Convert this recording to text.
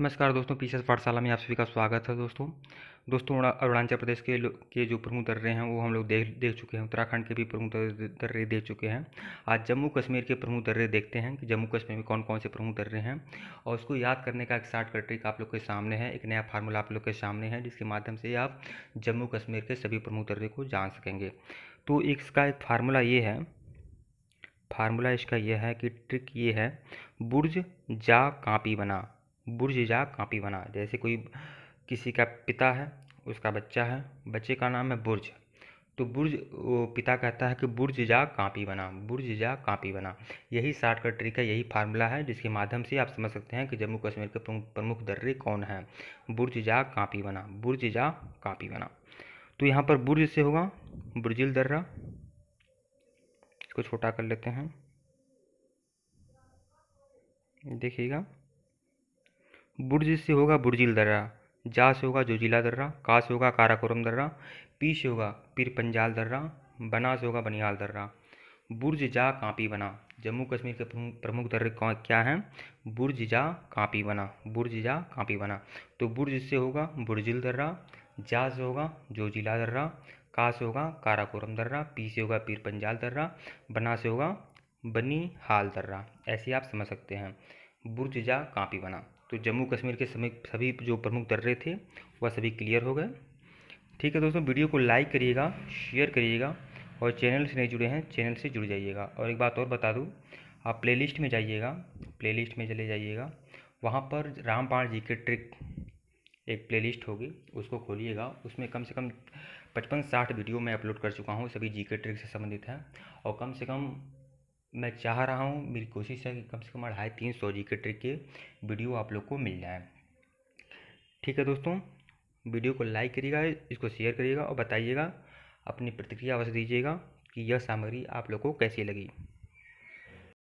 नमस्कार दोस्तों पीसीएस पाठशाला में आप सभी का स्वागत है दोस्तों दोस्तों अरुणाचल प्रदेश के के जो प्रमुख दर्रे हैं वो हम लोग देख देख चुके हैं उत्तराखंड के भी प्रमुख दर्रे देख चुके हैं आज जम्मू कश्मीर के प्रमुख दर्रे देखते हैं कि जम्मू कश्मीर में कौन कौन से प्रमुख दर्रे हैं और उसको याद करने का एक शार्ट कट्रिक ट्रिक आप लोग के सामने है एक नया फार्मूला आप लोग के सामने है जिसके माध्यम से आप जम्मू कश्मीर के सभी प्रमुख दर्रे को जान सकेंगे तो इसका एक फार्मूला ये है फार्मूला इसका यह है कि ट्रिक ये है बुर्ज जा कापी बना बुर्ज जा कापी बना जैसे कोई किसी का पिता है उसका बच्चा है बच्चे का नाम है बुर्ज तो बुर्ज वो पिता कहता है कि बुर्ज जा कापी बना बुर्ज जा कापी बना यही शॉर्टकट ट्रिक है यही फार्मूला है जिसके माध्यम से आप समझ सकते हैं कि जम्मू कश्मीर के प्रमुख दर्रे कौन हैं बुर्ज जा कापी बना बुर्ज जा कापी बना तो यहाँ पर बुर्ज से होगा बुर्जिल दर्रा इसको छोटा कर लेते हैं देखिएगा बुर्ज से होगा बुर्जिल दर्रा जा से होगा जोजिला दर्रा का से होगा काराकोरम दर्रा पी से होगा पीर पंजाल दर्रा बना से होगा बनियाल दर्रा बुर्ज जा कापी बना जम्मू कश्मीर के प्रमुख दर्रे क्या हैं बुर्ज जा कापी बना बुर्ज जा कापी बना तो बुर्ज से होगा बुर्जिल दर्रा जा से होगा जोजिला दर्रा का से होगा काराकोरम दर्रा पी से होगा पीर पंजाल दर्रा बना से होगा बनी हाल दर्रा ऐसे आप समझ सकते हैं बुर्ज जा कापी बना तो जम्मू कश्मीर के समय सभी जो प्रमुख दर्रे थे वह सभी क्लियर हो गए ठीक है दोस्तों वीडियो को लाइक करिएगा शेयर करिएगा और चैनल से नहीं जुड़े हैं चैनल से जुड़ जाइएगा और एक बात और बता दूँ आप प्लेलिस्ट में जाइएगा प्लेलिस्ट में चले जाइएगा वहाँ पर रामपाण जी के ट्रिक एक प्लेलिस्ट होगी उसको खोलिएगा उसमें कम से कम पचपन साठ वीडियो मैं अपलोड कर चुका हूँ सभी जी के ट्रिक से संबंधित हैं और कम से कम मैं चाह रहा हूँ मेरी कोशिश है कि कम से कम अढ़ाई तीन सौ जी के ट्रिक के वीडियो आप लोग को मिल जाए ठीक है दोस्तों वीडियो को लाइक करिएगा इसको शेयर करिएगा और बताइएगा अपनी प्रतिक्रिया अवश्य दीजिएगा कि यह सामग्री आप लोग को कैसी लगी